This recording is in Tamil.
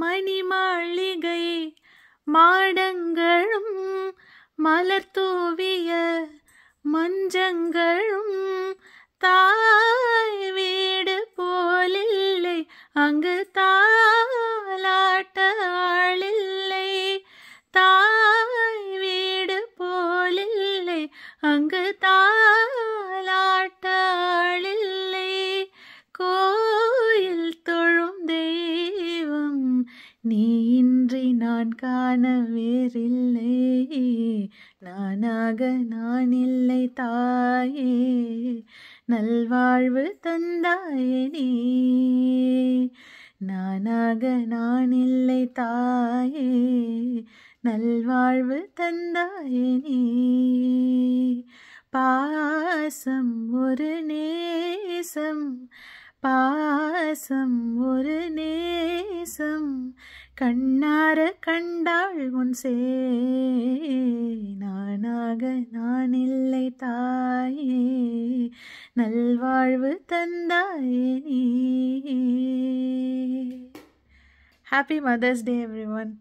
மணிமாளிகை மாடங்களும் மலர்தூவிய மஞ்சங்களும் தாய் வீடு போலில்லை அங்கு தாலாட்ட தாய் வீடு போலில்லை அங்கு தா நீ இன்றி நான் காண வேறில்லை நானாக நான் இல்லை தாயே நல்வாழ்வு தந்தாயே நீ நானாக நான் இல்லை தாயே நல்வாழ்வு தந்தாயே நீ பாசம் ஒரு நேசம் பாசம் ஒரு நேசம் கண்ணார கண்டாள் உன் நானாக நான் இல்லை தாயே நல்வாழ்வு தந்தாயே நீ happy mother's day every one